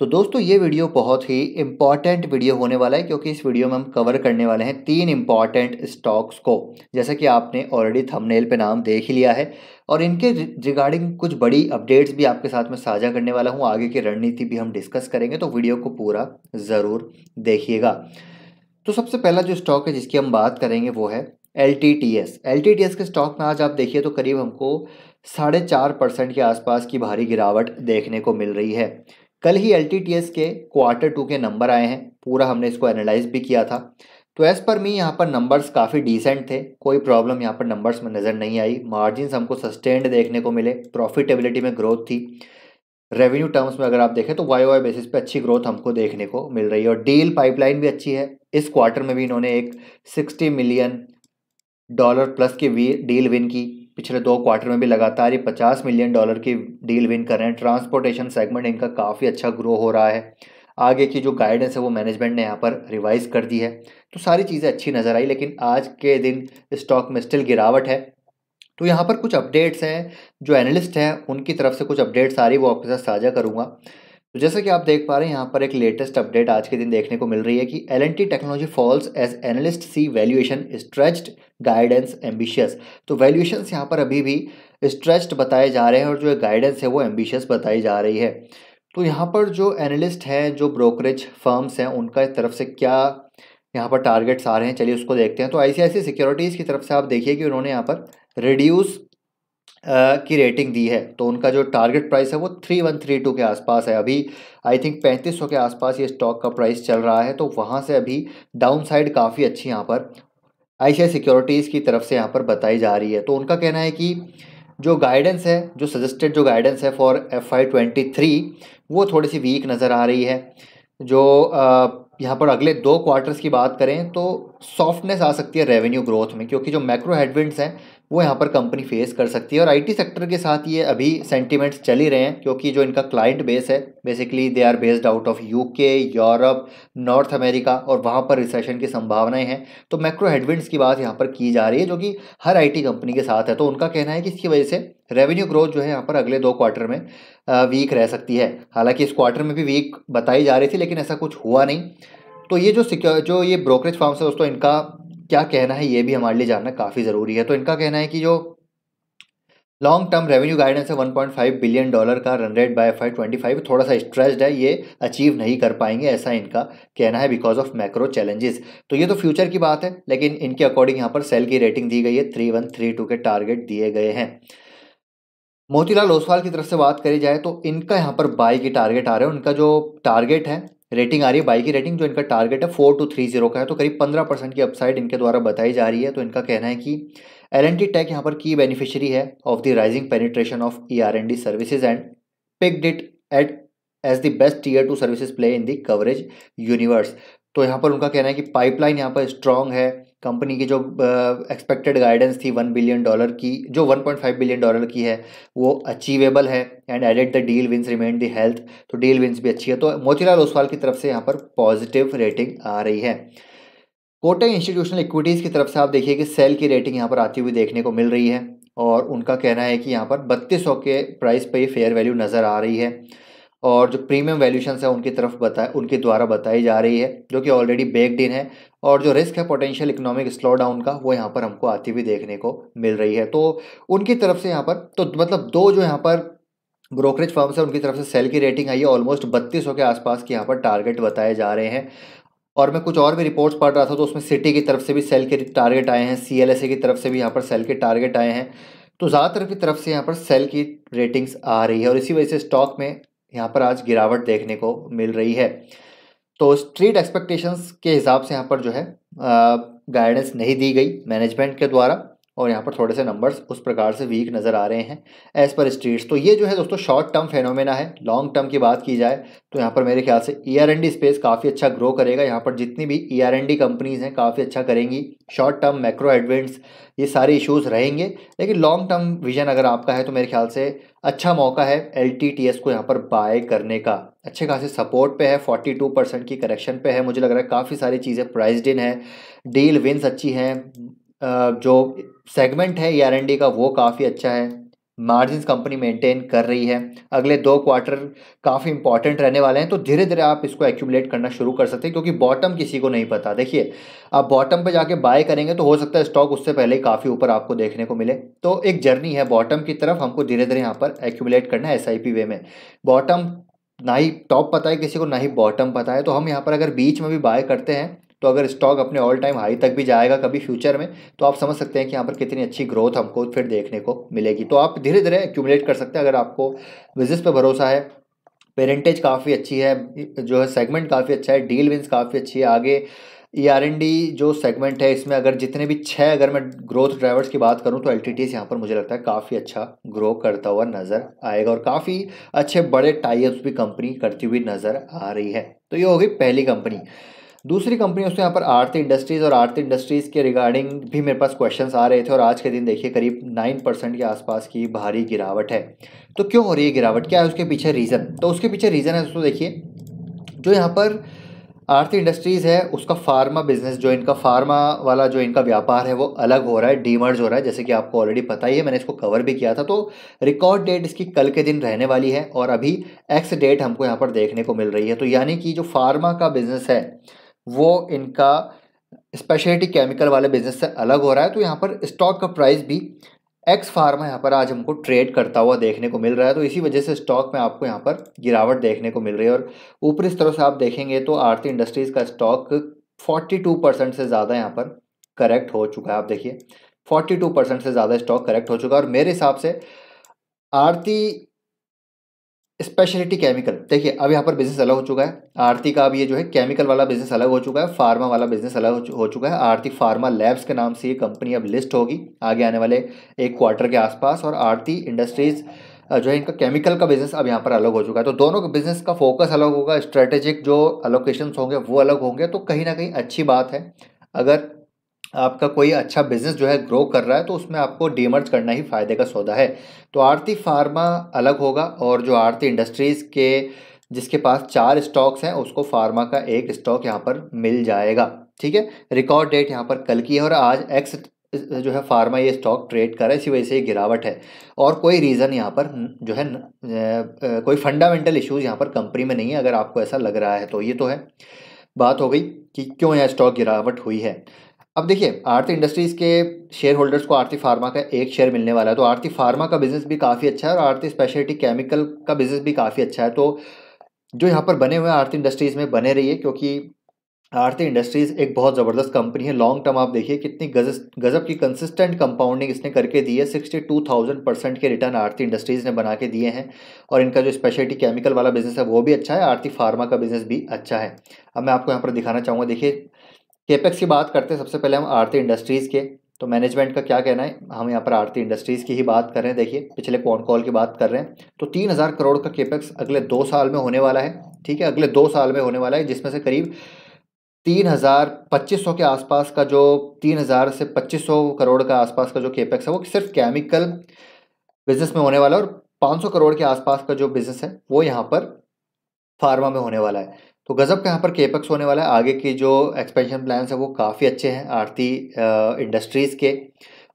तो दोस्तों ये वीडियो बहुत ही इम्पॉर्टेंट वीडियो होने वाला है क्योंकि इस वीडियो में हम कवर करने वाले हैं तीन इम्पॉर्टेंट स्टॉक्स को जैसा कि आपने ऑलरेडी थंबनेल पे नाम देख ही लिया है और इनके रिगार्डिंग कुछ बड़ी अपडेट्स भी आपके साथ में साझा करने वाला हूँ आगे की रणनीति भी हम डिस्कस करेंगे तो वीडियो को पूरा ज़रूर देखिएगा तो सबसे पहला जो स्टॉक है जिसकी हम बात करेंगे वो है L T T S L T T S के स्टॉक में आज आप देखिए तो करीब हमको साढ़े चार परसेंट के आसपास की भारी गिरावट देखने को मिल रही है कल ही एल के क्वार्टर टू के नंबर आए हैं पूरा हमने इसको एनालाइज भी किया था तो एज़ पर मी यहाँ पर नंबर्स काफ़ी डिसेंट थे कोई प्रॉब्लम यहाँ पर नंबर्स में नज़र नहीं आई मार्जिन हमको सस्टेंड देखने को मिले प्रॉफिटेबिलिटी में ग्रोथ थी रेवेन्यू टर्म्स में अगर आप देखें तो वाई वाई बेसिस पे अच्छी ग्रोथ हमको देखने को मिल रही है और डील पाइपलाइन भी अच्छी है इस क्वार्टर में भी इन्होंने एक सिक्सटी मिलियन डॉलर प्लस की डील विन की पिछले दो क्वार्टर में भी लगातार ये पचास मिलियन डॉलर की डील विन कर रहे हैं ट्रांसपोर्टेशन सेगमेंट इनका काफ़ी अच्छा ग्रो हो रहा है आगे की जो गाइडेंस है वो मैनेजमेंट ने यहाँ पर रिवाइज़ कर दी है तो सारी चीज़ें अच्छी नज़र आई लेकिन आज के दिन स्टॉक में स्टिल गिरावट है तो यहाँ पर कुछ अपडेट्स हैं जो एनालिस्ट हैं उनकी तरफ से कुछ अपडेट्स आ रही वो आपके साथ साझा करूँगा तो जैसा कि आप देख पा रहे हैं यहाँ पर एक लेटेस्ट अपडेट आज के दिन देखने को मिल रही है कि L N T technology falls as analyst see valuation stretched guidance ambitious तो वैल्यूएशन यहाँ पर अभी भी स्ट्रेच्ड बताए जा रहे हैं और जो गाइडेंस है वो एम्बिशियस बताई जा रही है तो यहाँ पर जो एनालिस्ट हैं जो ब्रोकरेज फर्म्स हैं उनका इस तरफ से क्या यहाँ पर टारगेट्स आ रहे हैं चलिए उसको देखते हैं तो आई सिक्योरिटीज़ की तरफ से आप देखिए कि उन्होंने यहाँ पर रिड्यूस की रेटिंग दी है तो उनका जो टारगेट प्राइस है वो थ्री वन थ्री टू के आसपास है अभी आई थिंक पैंतीस सौ के आसपास ये स्टॉक का प्राइस चल रहा है तो वहाँ से अभी डाउन साइड काफ़ी अच्छी यहाँ पर आई सिक्योरिटीज़ की तरफ से यहाँ पर बताई जा रही है तो उनका कहना है कि जो गाइडेंस है जो सजेस्टेड जो गाइडेंस है for F I twenty three वो थोड़ी सी वीक नज़र आ रही है जो यहाँ पर अगले दो क्वार्टर्स की बात करें तो सॉफ्टनेस आ सकती है रेवेन्यू ग्रोथ में क्योंकि जो मैक्रो हेडविंड्स हैं वो यहाँ पर कंपनी फेस कर सकती है और आईटी सेक्टर के साथ ये अभी सेंटिमेंट्स चल ही रहे हैं क्योंकि जो इनका क्लाइंट बेस है basically they are based out of UK Europe North America और वहाँ पर रिसेशन की संभावनाएं हैं तो मैक्रो हेडविंड्स की बात यहाँ पर की जा रही है जो कि हर आई कंपनी के साथ है तो उनका कहना है कि इसकी वजह से रेवेन्यू ग्रोथ जो है यहाँ पर अगले दो क्वार्टर में वीक रह सकती है हालांकि इस क्वार्टर में भी वीक बताई जा रही थी लेकिन ऐसा कुछ हुआ नहीं तो ये जो सिक्योर जो ये ब्रोकरेज फार्म है दोस्तों इनका क्या कहना है ये भी हमारे लिए जानना काफ़ी ज़रूरी है तो इनका कहना है कि जो लॉन्ग टर्म रेवेन्यू गाइडेंस है 1.5 बिलियन डॉलर का run rate by five twenty five थोड़ा सा स्ट्रेस्ड है ये अचीव नहीं कर पाएंगे ऐसा इनका कहना है बिकॉज ऑफ मैक्रो चैलेंजेस तो ये तो फ्यूचर की बात है लेकिन इनके अकॉर्डिंग यहाँ पर सेल की रेटिंग दी गई है थ्री वन थ्री टू के टारगेट दिए गए हैं मोतीलाल ओसवाल की तरफ से बात करी जाए तो इनका यहाँ पर बाई की टारगेट आ रहा है उनका जो टारगेट है रेटिंग आ रही है बाई की रेटिंग जो इनका टारगेट है फोर टू थ्री जीरो का है तो करीब पंद्रह परसेंट की अपसाइड इनके द्वारा बताई जा रही है तो इनका कहना है कि एल एन टी टेक यहाँ पर की बेनिफिशियरी है of the rising penetration of E R N D services and pick it at as the best tier two services play in the coverage universe तो यहाँ पर उनका कहना है कि पाइपलाइन यहाँ पर स्ट्रांग है कंपनी की जो एक्सपेक्टेड गाइडेंस थी वन बिलियन डॉलर की जो one point five billion dollar की है वो अचीवेबल है and added the deal wins remain the health तो डील विंस भी अच्छी है तो मोतीलाल ओसवाल की तरफ से यहाँ पर पॉजिटिव रेटिंग आ रही है कोटे इंस्टीट्यूशनल इक्विटीज़ की तरफ से आप देखिए कि सेल की रेटिंग यहाँ पर आती हुई देखने को मिल रही है और उनका कहना है कि यहाँ पर बत्तीस सौ के प्राइस पर ही फेयर वैल्यू नज़र आ रही है और जो प्रीमियम वैल्यूशन है उनकी तरफ बताए उनके द्वारा बताई जा रही है जो कि ऑलरेडी बेक्ड इन है और जो रिस्क है पोटेंशियल इकोनॉमिक स्लो डाउन का वो यहाँ पर हमको आती हुई देखने को मिल रही है तो उनकी तरफ से यहाँ पर तो मतलब दो जो यहाँ पर ब्रोकरेज फर्म्स है उनकी तरफ से सेल की रेटिंग आई है ऑलमोस्ट बत्तीस के आसपास की यहाँ पर टारगेट बताए जा रहे हैं और मैं कुछ और भी रिपोर्ट्स पढ़ रहा था तो उसमें सिटी की तरफ से भी सेल के टारगेट आए हैं सी की तरफ से भी यहाँ पर सेल के टारगेट आए हैं तो ज़्यादातर की तरफ से यहाँ पर सेल की रेटिंग्स आ रही है और इसी वजह से स्टॉक में यहाँ पर आज गिरावट देखने को मिल रही है तो स्ट्रीट एक्सपेक्टेशंस के हिसाब से यहाँ पर जो है गाइडेंस नहीं दी गई मैनेजमेंट के द्वारा और यहाँ पर थोड़े से नंबर्स उस प्रकार से वीक नज़र आ रहे हैं एज़ पर स्ट्रीट्स तो ये जो है दोस्तों शॉर्ट टर्म फेनोमेना है लॉन्ग टर्म की बात की जाए तो यहाँ पर मेरे ख्याल से E R N D space काफ़ी अच्छा ग्रो करेगा यहाँ पर जितनी भी E R N D companies हैं काफ़ी अच्छा करेंगी शॉर्ट टर्म मैक्रो एडवेंट्स ये सारे इशूज़ रहेंगे लेकिन लॉन्ग टर्म विजन अगर आपका है तो मेरे ख्याल से अच्छा मौका है एल टी टी एस को यहाँ पर बाय करने का अच्छे खासे सपोर्ट पे है 42 परसेंट की करेक्शन पे है मुझे लग रहा है काफ़ी सारी चीज़ें प्राइज्ड इन है डील विंस अच्छी हैं जो सेगमेंट है ई e का वो काफ़ी अच्छा है मार्जिन कंपनी मेंटेन कर रही है अगले दो क्वार्टर काफ़ी इंपॉर्टेंट रहने वाले हैं तो धीरे धीरे आप इसको एक्यूमुलेट करना शुरू कर सकते हैं क्योंकि बॉटम किसी को नहीं पता देखिए आप बॉटम पे जाके बाय करेंगे तो हो सकता है स्टॉक उससे पहले ही काफ़ी ऊपर आपको देखने को मिले तो एक जर्नी है बॉटम की तरफ हमको धीरे धीरे यहाँ पर एक्यूमुलेट करना है एस वे में बॉटम ना ही टॉप पता है किसी को ना ही बॉटम पता है तो हम यहाँ पर अगर बीच में भी बाय करते हैं तो अगर स्टॉक अपने ऑल टाइम हाई तक भी जाएगा कभी फ्यूचर में तो आप समझ सकते हैं कि यहाँ पर कितनी अच्छी ग्रोथ हमको फिर देखने को मिलेगी तो आप धीरे धीरे एक्यूमुलेट कर सकते हैं अगर आपको बिजनेस पर भरोसा है पेरेंटेज काफ़ी अच्छी है जो है सेगमेंट काफ़ी अच्छा है डील विंस काफ़ी अच्छी है आगे ई आर एन डी जो सेगमेंट है इसमें अगर जितने भी छः अगर मैं ग्रोथ ड्राइवर्स की बात करूं तो एल टी टी एस यहाँ पर मुझे लगता है काफ़ी अच्छा ग्रो करता हुआ नज़र आएगा और काफ़ी अच्छे बड़े टाइप्स भी कंपनी करती हुई नज़र आ रही है तो ये होगी पहली कंपनी दूसरी कंपनी उसमें यहाँ पर आरती इंडस्ट्रीज़ और आरती इंडस्ट्रीज़ के रिगार्डिंग भी मेरे पास क्वेश्चंस आ रहे थे और आज के दिन देखिए करीब नाइन परसेंट के आसपास की भारी गिरावट है तो क्यों हो रही है गिरावट क्या है उसके पीछे रीज़न तो उसके पीछे रीज़न है दोस्तों देखिए जो यहाँ पर आरती इंडस्ट्रीज़ है उसका फार्मा बिजनेस जो इनका फार्मा वाला जो इनका व्यापार है वो अलग हो रहा है डीमर्ज हो रहा है जैसे कि आपको ऑलरेडी पता ही है मैंने इसको कवर भी किया था तो रिकॉर्ड डेट इसकी कल के दिन रहने वाली है और अभी एक्स डेट हमको यहाँ पर देखने को मिल रही है तो यानी कि जो फार्मा का बिजनेस है वो इनका स्पेशलिटी केमिकल वाले बिजनेस से अलग हो रहा है तो यहाँ पर स्टॉक का प्राइस भी एक्स फार्मा यहाँ पर आज हमको ट्रेड करता हुआ देखने को मिल रहा है तो इसी वजह से स्टॉक में आपको यहाँ पर गिरावट देखने को मिल रही है और ऊपरी स्तरों से आप देखेंगे तो आरती इंडस्ट्रीज़ का स्टॉक 42 परसेंट से ज़्यादा यहाँ पर करेक्ट हो चुका है आप देखिए 42 परसेंट से ज़्यादा स्टॉक करेक्ट हो चुका है और मेरे हिसाब से आरती स्पेशलिटी केमिकल देखिए अब यहाँ पर बिजनेस अलग हो चुका है आरती का अब ये जो है केमिकल वाला बिजनेस अलग हो चुका है फार्मा वाला बिजनेस अलग हो चुका है आरती फार्मा लैब्स के नाम से ये कंपनी अब लिस्ट होगी आगे आने वाले एक क्वार्टर के आसपास और आरती इंडस्ट्रीज़ जो है इनका केमिकल का बिजनेस अब यहाँ पर अलग हो चुका है तो दोनों के बिजनेस का फोकस अलग होगा स्ट्रेटेजिक जो अलोकेशन होंगे वो अलग होंगे तो कहीं ना कहीं अच्छी बात है अगर आपका कोई अच्छा बिजनेस जो है ग्रो कर रहा है तो उसमें आपको डीमर्ज करना ही फ़ायदे का सौदा है तो आरती फार्मा अलग होगा और जो आरती इंडस्ट्रीज़ के जिसके पास चार स्टॉक्स हैं उसको फार्मा का एक स्टॉक यहाँ पर मिल जाएगा ठीक है रिकॉर्ड डेट यहाँ पर कल की है और आज एक्स जो है फार्मा ये स्टॉक ट्रेड कर रहा है इसी वजह से ये गिरावट है और कोई रीज़न यहाँ पर जो है न, न, कोई फंडामेंटल इश्यूज़ यहाँ पर कंपनी में नहीं है अगर आपको ऐसा लग रहा है तो ये तो है बात हो गई कि क्यों यह स्टॉक गिरावट हुई है अब देखिए आरती इंडस्ट्रीज़ के शेयर होल्डर्स को आरती फार्मा का एक शेयर मिलने वाला है तो आरती फार्मा का बिज़नेस भी काफ़ी अच्छा है और आरती स्पेशलिटी केमिकल का बिज़नेस भी काफ़ी अच्छा है तो जो यहाँ पर बने हुए हैं आरती इंडस्ट्रीज़ में बने रहिए क्योंकि आरती इंडस्ट्रीज़ एक बहुत ज़बरदस्त कंपनी है लॉन्ग टर्म आप देखिए कितनी गज गजब की कंसिस्टेंट कंपाउंडिंग इसने करके दी है सिक्सटी टू थाउजेंड परसेंट के रिटर्न आरती इंडस्ट्रीज़ ने बना के दिए हैं और इनका जो स्पेशलिटी केमिकल वाला बिजनेस है वो भी अच्छा है आरती फार्मा का बिजनेस भी अच्छा है अब मैं आपको यहाँ पर दिखाना चाहूँगा देखिए केपेक्स की बात करते हैं सबसे पहले हम आरती इंडस्ट्रीज़ के तो मैनेजमेंट का क्या कहना है हम यहाँ पर आरती इंडस्ट्रीज़ की ही बात कर रहे हैं देखिए पिछले कॉन कॉल की बात कर रहे हैं तो तीन हज़ार करोड़ का केपेक्स अगले दो साल में होने वाला है ठीक है अगले दो साल में होने वाला है जिसमें से करीब तीन हज़ार पच्चीस सौ के आसपास का जो तीन हज़ार से पच्चीस सौ करोड़ का आसपास का जो केपेक्स है वो सिर्फ केमिकल बिजनेस में होने वाला है और पाँच सौ करोड़ के आसपास का जो बिजनेस है वो यहाँ पर फार्मा में होने वाला है तो गज़ब का यहाँ पर केपक्स होने वाला है आगे की जो एक्सपेंशन प्लान्स हैं वो काफ़ी अच्छे हैं आरती इंडस्ट्रीज़ के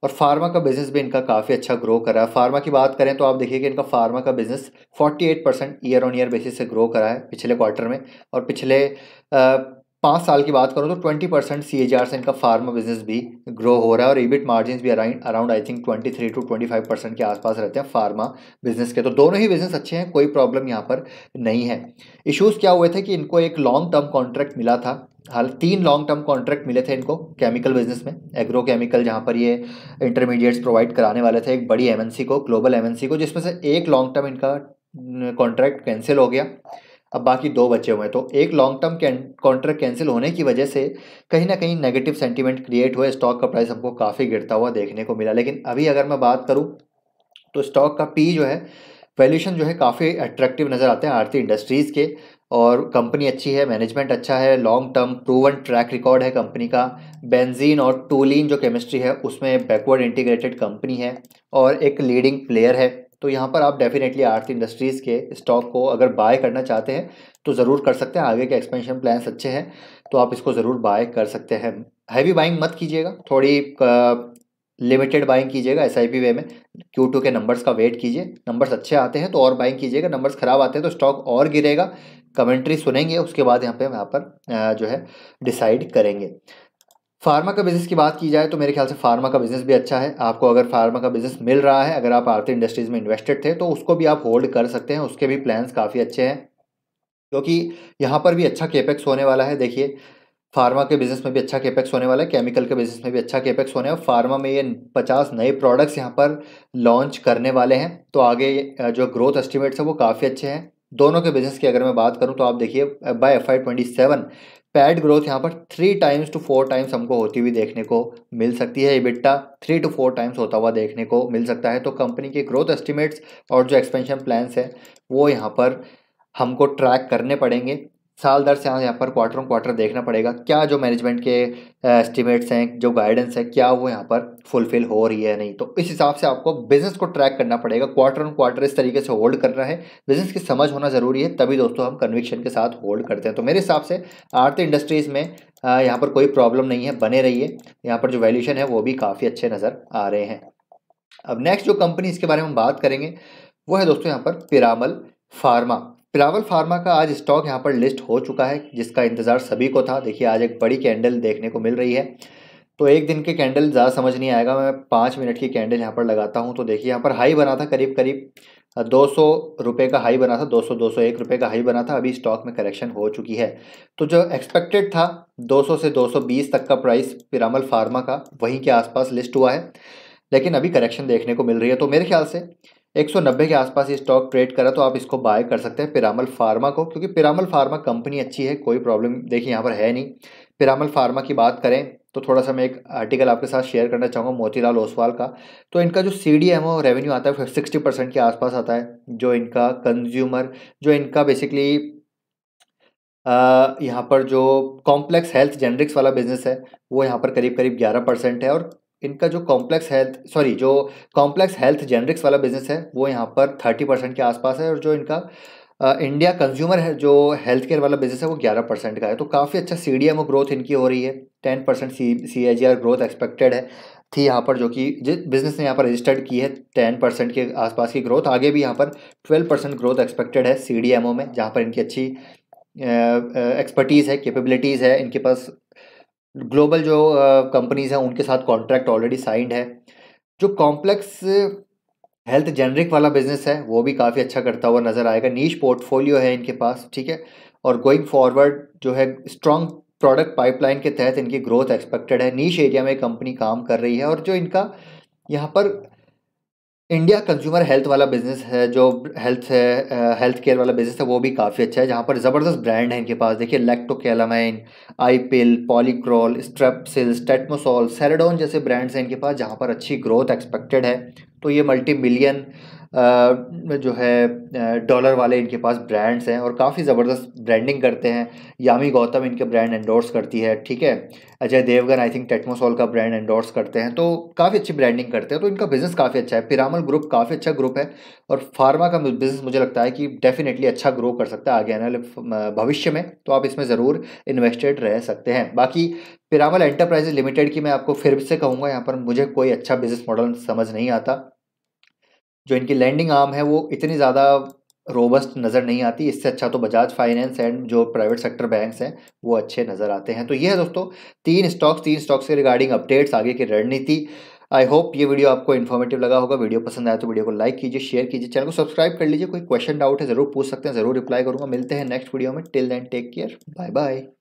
और फार्मा का बिज़नेस भी इनका काफ़ी अच्छा ग्रो कर रहा है फार्मा की बात करें तो आप देखिए कि इनका फार्मा का business 48 percent year on year basis से ग्रो करा है पिछले क्वार्टर में और पिछले पाँच साल की बात करूँ तो twenty percent C H R से इनका फार्मा बिजनेस भी ग्रो हो रहा है और ईबिट मार्जिन भी around around I think twenty three to twenty five percent के आसपास रहते हैं फार्मा बिजनेस के तो दोनों ही बिजनेस अच्छे हैं कोई प्रॉब्लम यहाँ पर नहीं है इशूज़ क्या हुए थे कि इनको एक लॉन्ग टर्म कॉन्ट्रैक्ट मिला था हाल तीन लॉन्ग टर्म कॉन्ट्रैक्ट मिले थे इनको केमिकल बिजनेस में एग्रो केमिकल जहाँ पर ये इंटरमीडिएट्स प्रोवाइड कराने वाले थे एक बड़ी एमएनसी को ग्लोबल एमएनसी को जिसमें से एक लॉन्ग टर्म इनका कॉन्ट्रैक्ट कैंसिल हो गया अब बाकी दो बचे हुए हैं तो एक लॉन्ग टर्म कॉन्ट्रैक्ट कैंसिल होने की वजह से कहीं ना कहीं नेगेटिव सेंटीमेंट क्रिएट हुआ स्टॉक का प्राइस हमको काफ़ी गिरता हुआ देखने को मिला लेकिन अभी अगर मैं बात करूँ तो स्टॉक का पी जो है वैल्यूशन जो है काफ़ी अट्रैक्टिव नज़र आते हैं आरती इंडस्ट्रीज़ के और कंपनी अच्छी है मैनेजमेंट अच्छा है long term proven track record है कंपनी का बेंजीन और टूलिन जो केमिस्ट्री है उसमें बैकवर्ड इंटीग्रेटेड कंपनी है और एक लीडिंग प्लेयर है तो यहाँ पर आप डेफिनेटली आरती इंडस्ट्रीज़ के स्टॉक को अगर बाय करना चाहते हैं तो ज़रूर कर सकते हैं आगे के एक्सपेंशन प्लान्स अच्छे हैं तो आप इसको ज़रूर बाय कर सकते हैं हैवी बाइंग मत कीजिएगा थोड़ी लिमिटेड बाइंग कीजिएगा एस वे में क्यू टू के नंबर्स का वेट कीजिए नंबर्स अच्छे आते हैं तो और बाइंग कीजिएगा नंबर्स ख़राब आते हैं तो स्टॉक और गिरेगा कमेंट्री सुनेंगे उसके बाद यहाँ पे यहाँ पर जो है डिसाइड करेंगे फार्मा का बिज़नेस की बात की जाए तो मेरे ख्याल से फार्मा का बिज़नेस भी अच्छा है आपको अगर फार्मा का बिज़नेस मिल रहा है अगर आप आरती इंडस्ट्रीज़ में इन्वेस्टेड थे तो उसको भी आप होल्ड कर सकते हैं उसके भी प्लान्स काफ़ी अच्छे हैं क्योंकि यहाँ पर भी अच्छा केपेक्स होने वाला है देखिए फार्मा के बिज़नेस में भी अच्छा केपेक्स होने वाला है केमिकल के बिज़नेस में भी अच्छा केपेक्स होने वाला फार्मा में ये पचास नए प्रोडक्ट्स यहाँ पर लॉन्च करने वाले हैं तो आगे जो ग्रोथ एस्टिमेट्स हैं वो काफ़ी अच्छे हैं दोनों के बिजनेस की अगर मैं बात करूँ तो आप देखिए by F I twenty seven PAT growth यहाँ पर three times to four times हमको होती हुई देखने को मिल सकती है EBITDA three to four times होता हुआ देखने को मिल सकता है तो कंपनी के ग्रोथ एस्टिमेट्स और जो एक्सपेंशन प्लान्स हैं वो यहाँ पर हमको ट्रैक करने पड़ेंगे साल दर साल यहाँ पर क्वार्टर ऑन क्वार्टर देखना पड़ेगा क्या जो मैनेजमेंट के एस्टिमेट्स हैं जो गाइडेंस है क्या वो यहाँ पर फुलफिल हो रही है नहीं तो इस हिसाब से आपको बिजनेस को ट्रैक करना पड़ेगा क्वार्टर ऑन क्वार्टर इस तरीके से होल्ड करना है बिजनेस की समझ होना ज़रूरी है तभी दोस्तों हम कन्विक्शन के साथ होल्ड करते हैं तो मेरे हिसाब से आरती इंडस्ट्रीज़ में यहाँ पर कोई प्रॉब्लम नहीं है बने रही यहाँ पर जो वैल्यूशन है वो भी काफ़ी अच्छे नज़र आ रहे हैं अब नेक्स्ट जो कंपनी इसके बारे में हम बात करेंगे वो है दोस्तों यहाँ पर पिरामल फार्मा पिलावल फार्मा का आज स्टॉक यहाँ पर लिस्ट हो चुका है जिसका इंतज़ार सभी को था देखिए आज एक बड़ी कैंडल देखने को मिल रही है तो एक दिन के कैंडल ज़्यादा समझ नहीं आएगा मैं पाँच मिनट की कैंडल यहाँ पर लगाता हूँ तो देखिए यहाँ पर हाई बना था करीब करीब दो सौ रुपये का हाई बना था दो सौ दो सौ एक रुपये का हाई बना था अभी स्टॉक में करेक्शन हो चुकी है तो जो एक्सपेक्टेड था दो सौ से दो सौ बीस तक का प्राइस पिरामल फार्मा का वहीं के आसपास लिस्ट हुआ है लेकिन अभी करेक्शन देखने को मिल रही है तो मेरे ख्याल से 190 के आसपास ये स्टॉक ट्रेड करा तो आप इसको बाय कर सकते हैं पिरामल फार्मा को क्योंकि पिरामल फार्मा कंपनी अच्छी है कोई प्रॉब्लम देखिए यहाँ पर है नहीं पिरामल फार्मा की बात करें तो थोड़ा सा मैं एक आर्टिकल आपके साथ शेयर करना चाहूँगा मोतीलाल ओसवाल का तो इनका जो C D M O revenue आता है सिक्सटी परसेंट के आसपास आता है जो इनका कंज्यूमर जो इनका बेसिकली यहाँ पर जो कॉम्प्लेक्स हेल्थ जेनरिक्स वाला बिजनेस है वो यहाँ पर करीब करीब ग्यारह परसेंट है और इनका जो कॉम्प्लेक्स हेल्थ सॉरी जो कॉम्प्लेक्स हेल्थ जेनरिक्स वाला बिजनेस है वो यहाँ पर थर्टी परसेंट के आसपास है और जो इनका इंडिया कंज्यूमर है जो हेल्थ केयर वाला बिजनेस है वो ग्यारह परसेंट का है तो काफ़ी अच्छा C D M O growth इनकी हो रही है ten percent C C I G R growth expected है थी यहाँ पर जो कि जिस बिजनेस ने यहाँ पर रजिस्टर्ड की है टेन परसेंट के आसपास की ग्रोथ आगे भी यहाँ पर ट्वेल्व परसेंट ग्रोथ एक्सपेक्टेड है सी डी एम ओ में जहाँ पर इनकी अच्छी एक्सपर्टीज़ है कैपेबिलिटीज़ है इनके पास ग्लोबल जो कंपनीज़ हैं उनके साथ कॉन्ट्रैक्ट ऑलरेडी साइंड है जो कॉम्प्लेक्स हेल्थ जेनरिक वाला बिजनेस है वो भी काफ़ी अच्छा करता हुआ नज़र आएगा नीच पोर्टफोलियो है इनके पास ठीक है और गोइंग फॉरवर्ड जो है स्ट्रॉन्ग प्रोडक्ट पाइपलाइन के तहत इनकी ग्रोथ एक्सपेक्टेड है नीच एरिया में कंपनी काम कर रही है और जो इनका यहाँ पर इंडिया कंज्यूमर हेल्थ वाला बिजनेस है जो हेल्थ है हेल्थ केयर वाला बिजनेस है वो भी काफ़ी अच्छा है जहाँ पर ज़बरदस्त ब्रांड है इनके पास देखिए लैक्टोकेलामाइन आई पिल पॉलीक्रॉल स्ट्रेपसिल स्टेटमोसॉल सेरेडोन जैसे ब्रांड्स हैं इनके पास जहाँ पर अच्छी ग्रोथ एक्सपेक्टेड है तो ये मल्टी मिलियन जो है डॉलर वाले इनके पास ब्रांड्स हैं और काफ़ी ज़बरदस्त ब्रांडिंग करते हैं यामी गौतम इनके ब्रांड एंडोर्स करती है ठीक है Ajay Devgan I think Tetmosol का ब्रांड एंडोर्स करते हैं तो काफ़ी अच्छी ब्रांडिंग करते हैं तो इनका बिज़नेस काफ़ी अच्छा है पिरामल ग्रुप काफ़ी अच्छा ग्रुप है और फार्मा का बिज़नेस मुझे लगता है कि डेफिनेटली अच्छा ग्रो कर सकता है आगे आने वाले भविष्य में तो आप इसमें ज़रूर इन्वेस्टेड रह सकते हैं बाकी पिरामल एंटरप्राइजेज लिमिटेड की मैं आपको फिर से कहूँगा यहाँ पर मुझे कोई अच्छा बिज़नेस मॉडल समझ नहीं आता जो इनकी लैंडिंग आर्म है वो इतनी ज़्यादा रोबस्ट नज़र नहीं आती इससे अच्छा तो बजाज फाइनेंस एंड जो प्राइवेट सेक्टर बैंक्स हैं वो अच्छे नज़र आते हैं तो ये है दोस्तों तीन स्टॉक्स तीन स्टॉक्स के रिगार्डिंग अपडेट्स आगे की रणनीति आई होप ये वीडियो आपको इन्फॉर्मेटिव लगा होगा वीडियो पसंद आया तो वीडियो को लाइक कीजिए शेयर कीजिए चैनल को सब्सक्राइब कर लीजिए कोई क्वेश्चन डाउट है ज़रूर पूछ सकते हैं ज़रूर रिप्लाई करूँगा मिलते हैं नेक्स्ट वीडियो में till then take care bye bye